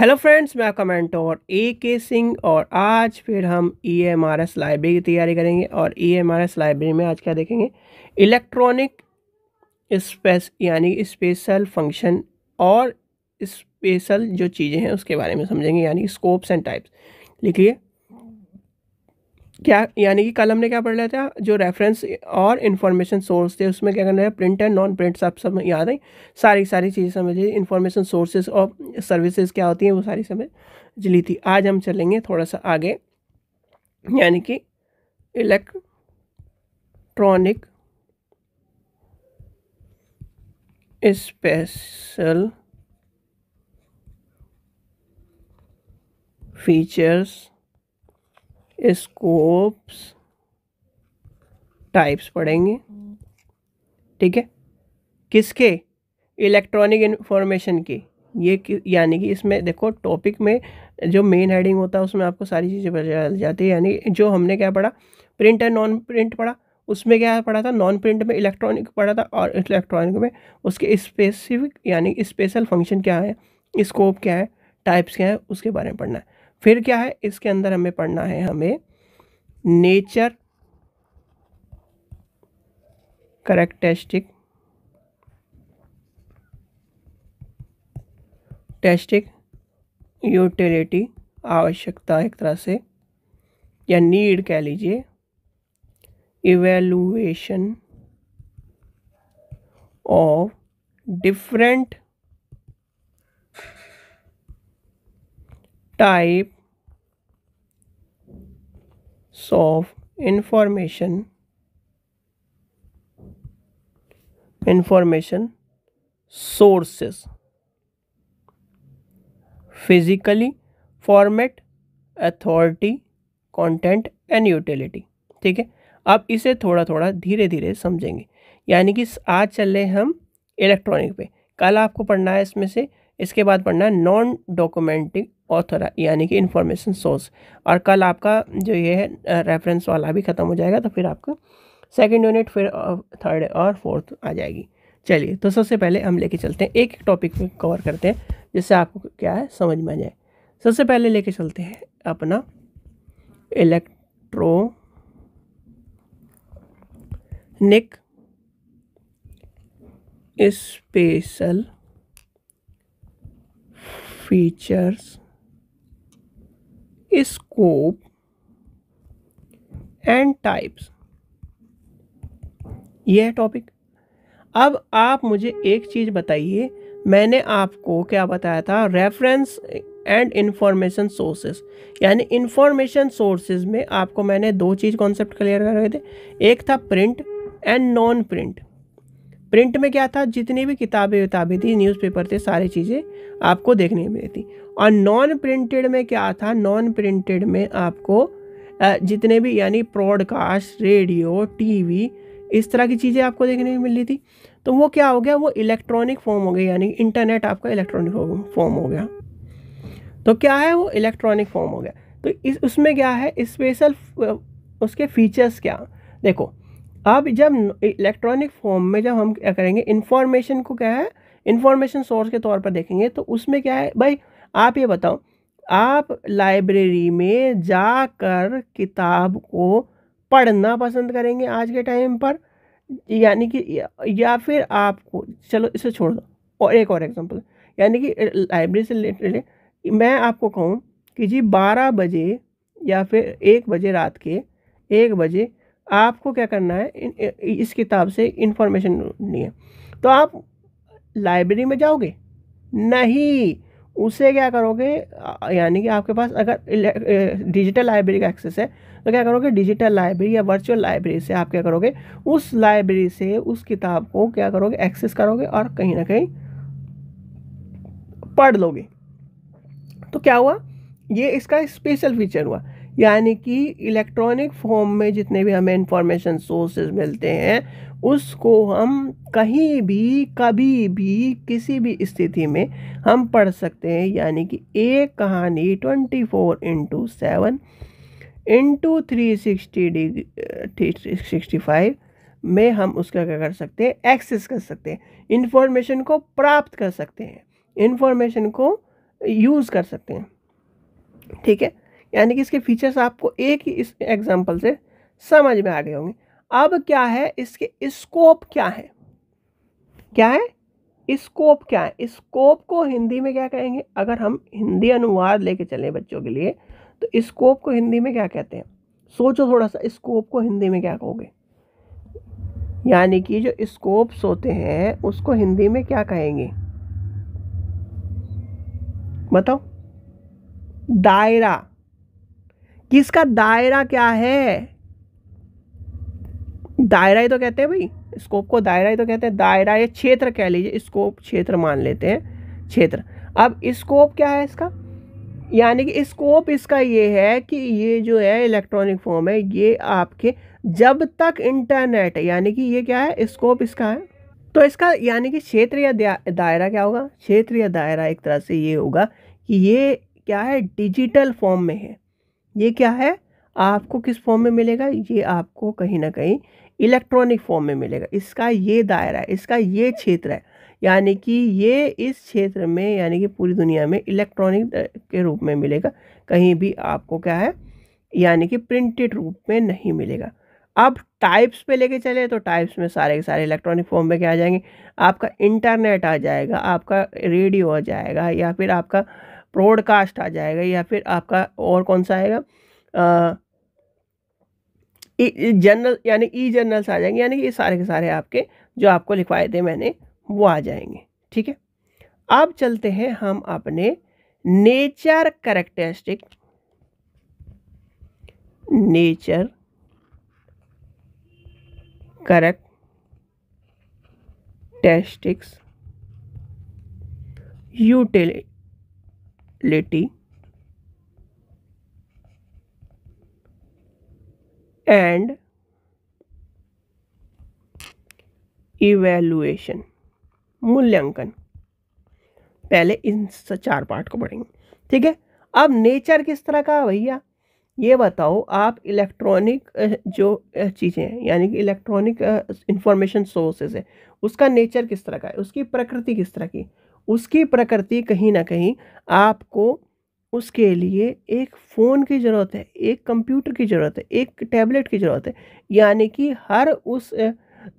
hello friends मैं और ए के सिंह और आज फिर हम E M R S library की तैयारी करेंगे और E M R S library में आज क्या देखेंगे इलेक्ट्रॉनिक स्पेस यानी स्पेशल फंक्शन और स्पेशल जो चीज़ें हैं उसके बारे में समझेंगे यानी स्कोप्स एंड टाइप्स लिखिए क्या यानी कि कल हमने क्या पढ़ लिया था जो रेफरेंस और इन्फॉर्मेशन सोर्स थे उसमें क्या करना है प्रिंट एंड नॉन प्रिंट सब सब याद आई सारी सारी चीज़ें समझिए इन्फॉर्मेशन सोर्सेज और सर्विसेज क्या होती हैं वो सारी समझ ली थी आज हम चलेंगे थोड़ा सा आगे यानी कि electronic special features scopes types पढ़ेंगे ठीक है किसके इलेक्ट्रॉनिक इन्फॉर्मेशन के ये यानी कि इसमें देखो टॉपिक में जो मेन हेडिंग होता है उसमें आपको सारी चीज़ें बताई जाती है यानी जो हमने क्या पढ़ा प्रिंट एंड नॉन प्रिंट पढ़ा उसमें क्या पढ़ा था नॉन प्रिंट में इलेक्ट्रॉनिक पढ़ा था और इलेक्ट्रॉनिक में उसके स्पेसिफिक यानी स्पेशल फंक्शन क्या है स्कोप क्या है टाइप्स क्या है उसके बारे में पढ़ना है फिर क्या है इसके अंदर हमें पढ़ना है हमें नेचर करेक्टेस्टिक टेस्टिक यूटिलिटी आवश्यकता एक तरह से या नीड कह लीजिए evaluation of different type of information information sources physically format authority content and utility ठीक है अब इसे थोड़ा थोड़ा धीरे धीरे समझेंगे यानी कि आज चल रहे हम इलेक्ट्रॉनिक पे कल आपको पढ़ना है इसमें से इसके बाद पढ़ना है नॉन डॉक्यूमेंटिक ऑथर यानी कि इन्फॉर्मेशन सोर्स और कल आपका जो ये है रेफरेंस वाला भी ख़त्म हो जाएगा तो फिर आपका सेकेंड यूनिट फिर थर्ड और फोर्थ आ जाएगी चलिए तो सबसे पहले हम लेके चलते हैं एक एक टॉपिक में कवर करते हैं जिससे आपको क्या है समझ में आ जाए सबसे पहले लेके चलते हैं अपना electronic special features scope and types यह है टॉपिक अब आप मुझे एक चीज़ बताइए मैंने आपको क्या बताया था रेफरेंस एंड इंफॉर्मेशन सोर्सेज यानी इंफॉर्मेशन सोर्सेज में आपको मैंने दो चीज़ कॉन्सेप्ट क्लियर कर रहे थे एक था print and non print print में क्या था जितनी भी किताबें विताबें थी न्यूज़पेपर थे सारी चीज़ें आपको देखने में मिली थी और नॉन प्रिंटेड में क्या था नॉन प्रिंटेड में आपको जितने भी यानी प्रॉडकास्ट रेडियो टीवी इस तरह की चीज़ें आपको देखने को मिल रही थी तो वो क्या हो गया वो इलेक्ट्रॉनिक फॉर्म हो गया यानी इंटरनेट आपका इलेक्ट्रॉनिक फॉर्म हो गया तो क्या है वो इलेक्ट्रॉनिक फॉर्म हो गया तो इस उसमें क्या है स्पेशल उसके फीचर्स क्या देखो अब जब इलेक्ट्रॉनिक फॉर्म में जब हम क्या करेंगे इन्फॉर्मेशन को क्या है इन्फॉर्मेशन सोर्स के तौर पर देखेंगे तो उसमें क्या है भाई आप ये बताओ आप लाइब्रेरी में जाकर किताब को पढ़ना पसंद करेंगे आज के टाइम पर यानी कि या फिर आपको चलो इसे छोड़ दो और एक और एग्जांपल यानी कि लाइब्रेरी से रिलेटेड मैं आपको कहूँ कि जी बारह बजे या फिर एक बजे रात के एक बजे आपको क्या करना है इस किताब से इन्फॉर्मेशन नहीं है तो आप लाइब्रेरी में जाओगे नहीं उसे क्या करोगे यानी कि आपके पास अगर डिजिटल लाइब्रेरी का एक्सेस है तो क्या करोगे डिजिटल लाइब्रेरी या वर्चुअल लाइब्रेरी से आप क्या करोगे उस लाइब्रेरी से उस किताब को क्या करोगे एक्सेस करोगे और कहीं ना कहीं पढ़ लोगे तो क्या हुआ ये इसका स्पेशल फीचर हुआ यानी कि इलेक्ट्रॉनिक फॉर्म में जितने भी हमें इंफॉर्मेशन सोर्सेज मिलते हैं उसको हम कहीं भी कभी भी किसी भी स्थिति में हम पढ़ सकते हैं यानी कि एक कहानी twenty four into seven into three sixty degree three sixty five में हम उसका क्या कर सकते हैं एक्सेस कर सकते हैं इन्फॉर्मेशन को प्राप्त कर सकते हैं इन्फॉर्मेशन को यूज़ कर सकते हैं ठीक है यानी कि इसके फीचर्स आपको एक ही इस एग्जाम्पल से समझ में आ गए होंगे अब क्या है इसके स्कोप क्या है क्या है स्कोप क्या है स्कोप को हिंदी में क्या कहेंगे अगर हम हिंदी अनुवाद लेके चलें बच्चों के लिए तो स्कोप को हिंदी में क्या कहते हैं सोचो थोड़ा सा स्कोप को हिंदी में क्या कहोगे यानी कि जो स्कोप्स होते हैं उसको हिंदी में क्या कहेंगे बताओ दायरा किसका दायरा क्या है दायरा ही तो कहते हैं भाई स्कोप को दायरा ही तो कहते हैं दायरा या क्षेत्र कह लीजिए स्कोप क्षेत्र मान लेते हैं क्षेत्र अब स्कोप क्या है इसका यानी कि स्कोप इसका ये है कि ये जो है इलेक्ट्रॉनिक फॉर्म है ये आपके जब तक इंटरनेट यानी कि ये क्या है स्कोप इसका है तो इसका यानी कि क्षेत्र या दायरा क्या होगा क्षेत्र या दायरा एक तरह से ये होगा कि ये क्या है डिजिटल फॉर्म में है ये क्या है आपको किस फॉर्म में मिलेगा ये आपको कहीं ना कहीं इलेक्ट्रॉनिक फॉर्म में मिलेगा इसका ये दायरा है इसका ये क्षेत्र है यानी कि ये इस क्षेत्र में यानी कि पूरी दुनिया में इलेक्ट्रॉनिक के रूप में मिलेगा कहीं भी आपको क्या है यानी कि प्रिंटेड रूप में नहीं मिलेगा अब टाइप्स पे लेके चले तो टाइप्स में सारे के सारे इलेक्ट्रॉनिक फॉर्म में क्या आ जाएंगे आपका इंटरनेट आ जाएगा आपका रेडियो आ जाएगा या फिर आपका प्रोडकास्ट आ जाएगा या फिर आपका और कौन सा आएगा जर्नल यानी ई जर्नल्स आ जाएंगे यानी कि ये सारे के सारे आपके जो आपको लिखवाए थे मैंने वो आ जाएंगे ठीक है अब चलते हैं हम अपने nature characteristic nature characteristics utility लेटी एंड इवेलुएशन मूल्यांकन पहले इन चार पार्ट को पढ़ेंगे ठीक है अब नेचर किस तरह का भैया ये बताओ आप इलेक्ट्रॉनिक जो चीज़ें हैं यानी कि इलेक्ट्रॉनिक इंफॉर्मेशन सोर्सेज है उसका नेचर किस तरह का है उसकी प्रकृति किस तरह की उसकी प्रकृति कहीं ना कहीं आपको उसके लिए एक फ़ोन की ज़रूरत है एक कंप्यूटर की ज़रूरत है एक टैबलेट की ज़रूरत है यानी कि हर उस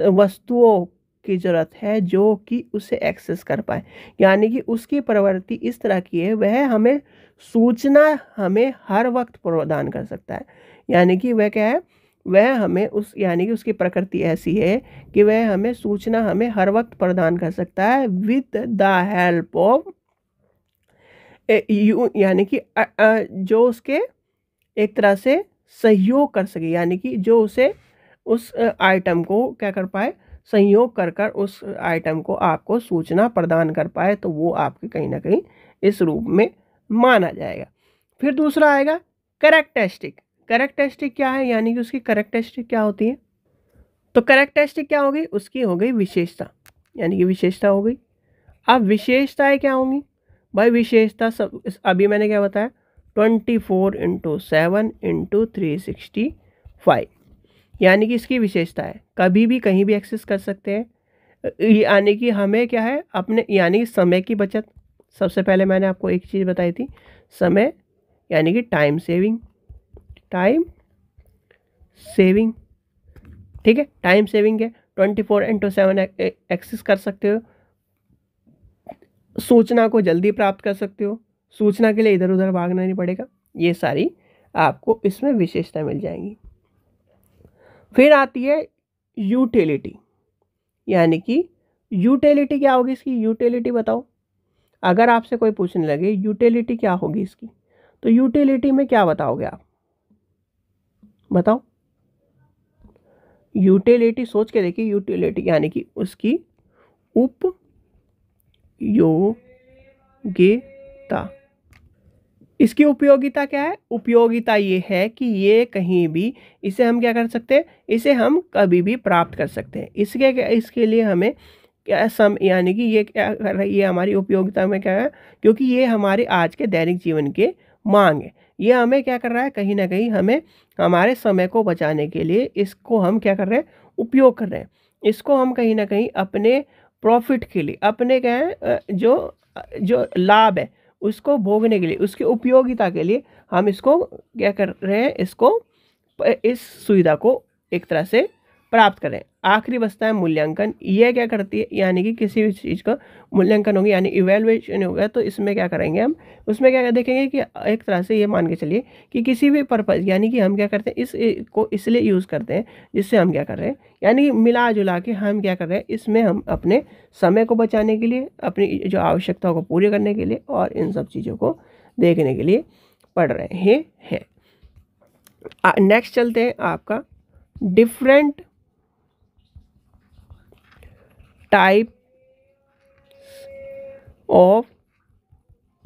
वस्तुओं की ज़रूरत है जो कि उसे एक्सेस कर पाए यानी कि उसकी प्रवृत्ति इस तरह की है वह हमें सूचना हमें हर वक्त प्रदान कर सकता है यानी कि वह क्या है वह हमें उस यानी कि उसकी प्रकृति ऐसी है कि वह हमें सूचना हमें हर वक्त प्रदान कर सकता है with the help of you यानी कि जो उसके एक तरह से सहयोग कर सके यानी कि जो उसे उस आइटम को क्या कर पाए संयोग कर कर उस आइटम को आपको सूचना प्रदान कर पाए तो वो आपके कहीं ना कहीं इस रूप में माना जाएगा फिर दूसरा आएगा करेक्टरिस्टिक करेक्टरिस्टिक क्या है यानी कि उसकी करेक्टरिस्टिक क्या होती है तो करेक्टरिस्टिक क्या हो गई उसकी हो गई विशेषता यानी कि विशेषता हो गई अब विशेषताएँ क्या होंगी भाई विशेषता सब अभी मैंने क्या बताया twenty four into seven into three sixty five यानी कि इसकी विशेषता है कभी भी कहीं भी एक्सेस कर सकते हैं यानी कि हमें क्या है अपने यानी कि समय की बचत सबसे पहले मैंने आपको एक चीज़ बताई थी समय यानी कि टाइम सेविंग टाइम सेविंग ठीक है टाइम सेविंग है twenty four into seven access कर सकते हो सूचना को जल्दी प्राप्त कर सकते हो सूचना के लिए इधर उधर भागना नहीं पड़ेगा ये सारी आपको इसमें विशेषता मिल जाएंगी फिर आती है यूटिलिटी यानी कि यूटिलिटी क्या होगी इसकी यूटिलिटी बताओ अगर आपसे कोई पूछने लगे यूटिलिटी क्या होगी इसकी तो यूटिलिटी में क्या बताओगे आप बताओ यूटिलिटी सोच के देखिए यूटिलिटी यानी कि उसकी उप योग्यता इसकी उपयोगिता क्या है उपयोगिता ये है कि ये कहीं भी इसे हम क्या कर सकते हैं इसे हम कभी भी प्राप्त कर सकते हैं इसके इसके लिए हमें क्या सम यानी कि ये क्या कर रही है हमारी उपयोगिता में क्या है क्योंकि ये हमारे आज के दैनिक जीवन के मांग है ये हमें क्या कर रहा है कहीं ना कहीं हमें हमारे समय को बचाने के लिए इसको हम क्या कर रहे हैं उपयोग कर रहे हैं इसको हम कहीं ना कहीं अपने प्रॉफिट के लिए अपने क्या जो जो लाभ है उसको भोगने के लिए उसकी उपयोगिता के लिए हम इसको क्या कर रहे हैं इसको इस सुविधा को एक तरह से प्राप्त करें आखिरी बस्ता है मूल्यांकन यह क्या करती है यानी कि किसी भी चीज़ का मूल्यांकन होगी यानी इवेलुएशन होगा तो इसमें क्या करेंगे हम उसमें क्या देखेंगे कि एक तरह से ये मान के चलिए कि किसी भी पर्पज़ यानी कि हम क्या करते हैं इस को इसलिए यूज़ करते हैं जिससे हम क्या कर रहे हैं यानी कि मिला जुला के हम क्या कर रहे हैं इसमें हम अपने समय को बचाने के लिए अपनी जो आवश्यकताओं को पूरी करने के लिए और इन सब चीज़ों को देखने के लिए पढ़ रहे हैं नेक्स्ट चलते हैं आपका different type of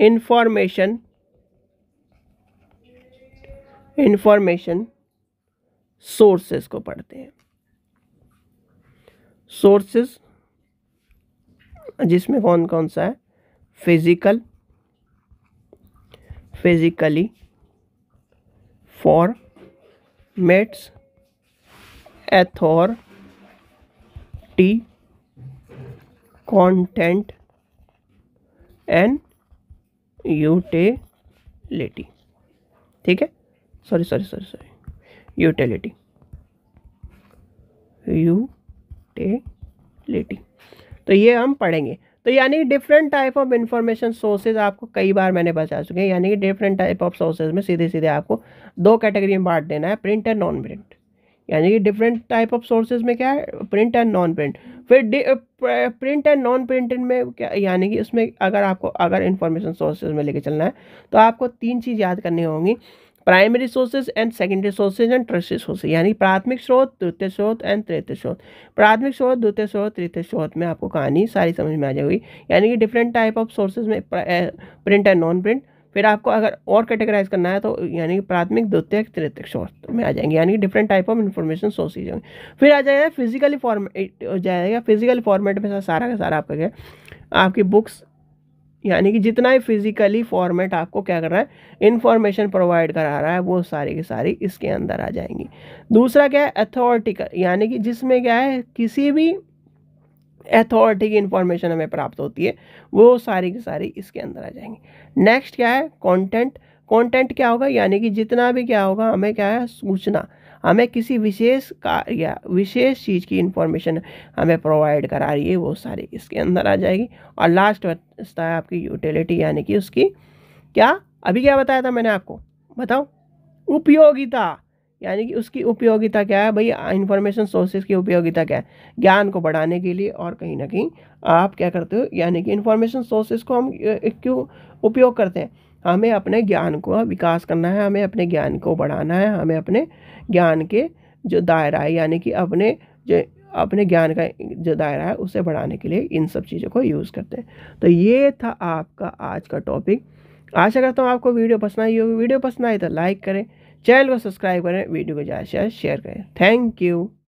information information sources को पढ़ते हैं sources जिसमें कौन कौन सा है physical physically formats authority content and utility ठीक है sorry sorry sorry sorry utility utility तो ये हम पढ़ेंगे तो यानी different type of information sources आपको कई बार मैंने बता चुके हैं यानी कि डिफरेंट टाइप ऑफ सोर्सेज में सीधे सीधे आपको दो कैटेगरी में बांट देना है प्रिंट एंड नॉन प्रिंट यानी कि डिफरेंट टाइप ऑफ सोर्सेज में क्या है प्रिंट एंड नॉन प्रिंट फिर प्रिंट एंड नॉन प्रिंटेड में क्या यानी कि उसमें अगर आपको अगर इन्फॉर्मेशन सोर्सेज में लेके चलना है तो आपको तीन चीज़ याद करनी होंगी primary sources and secondary sources and trust sources यानी प्राथमिक स्रोत द्वितीय स्रोत एंड तृतीय स्रोत प्राथमिक स्रोत द्वितीय स्रोत तृतीय स्रोत में आपको कहानी सारी समझ में आ जाएगी यानी कि डिफरेंट टाइप ऑफ सोर्सेज में प्रिंट एंड नॉन प्रिंट फिर आपको अगर और कैटेगराइज करना है तो यानी कि प्राथमिक द्वितीय तृतीय सोर्स तो में आ जाएंगे यानी कि different type of information sources होंगे फिर आ जाएगा फिजिकली फॉर्मेट जाएगा फिजिकल फॉर्मेट में सारा का सारा आपका क्या आपकी बुक्स यानी कि जितना भी फिजिकली फॉर्मेट आपको क्या कर रहा है इन्फॉर्मेशन प्रोवाइड करा रहा है वो सारी की सारी इसके अंदर आ जाएंगी दूसरा क्या है अथॉरिटिकल यानी कि जिसमें क्या है किसी भी अथॉरिटी की इन्फॉर्मेशन हमें प्राप्त होती है वो सारी की सारी इसके अंदर आ जाएंगी नेक्स्ट क्या है कंटेंट कंटेंट क्या होगा यानी कि जितना भी क्या होगा हमें क्या है सूचना हमें किसी विशेष का या विशेष चीज़ की इन्फॉर्मेशन हमें प्रोवाइड करा रही है वो सारी इसके अंदर आ जाएगी और लास्ट बचता है आपकी यूटिलिटी यानी कि उसकी क्या अभी क्या बताया था मैंने आपको बताओ उपयोगिता यानी कि उसकी उपयोगिता क्या है भाई इन्फॉर्मेशन सोर्सेज की उपयोगिता क्या है ज्ञान को बढ़ाने के लिए और कहीं ना कहीं आप क्या करते हो यानी कि इन्फॉर्मेशन सोर्सेज को हम क्यों उपयोग करते हैं हमें अपने ज्ञान को विकास करना है हमें अपने ज्ञान को बढ़ाना है हमें अपने ज्ञान के जो दायरा है यानी कि अपने जो अपने ज्ञान का जो दायरा है उसे बढ़ाने के लिए इन सब चीज़ों को यूज़ करते हैं तो ये था आपका आज का टॉपिक आशा करता हूँ आपको वीडियो पसंद आई होगी वीडियो पसंद आई तो लाइक करें चैनल को सब्सक्राइब करें वीडियो को ज़्यादा से ज़्यादा शेयर करें थैंक यू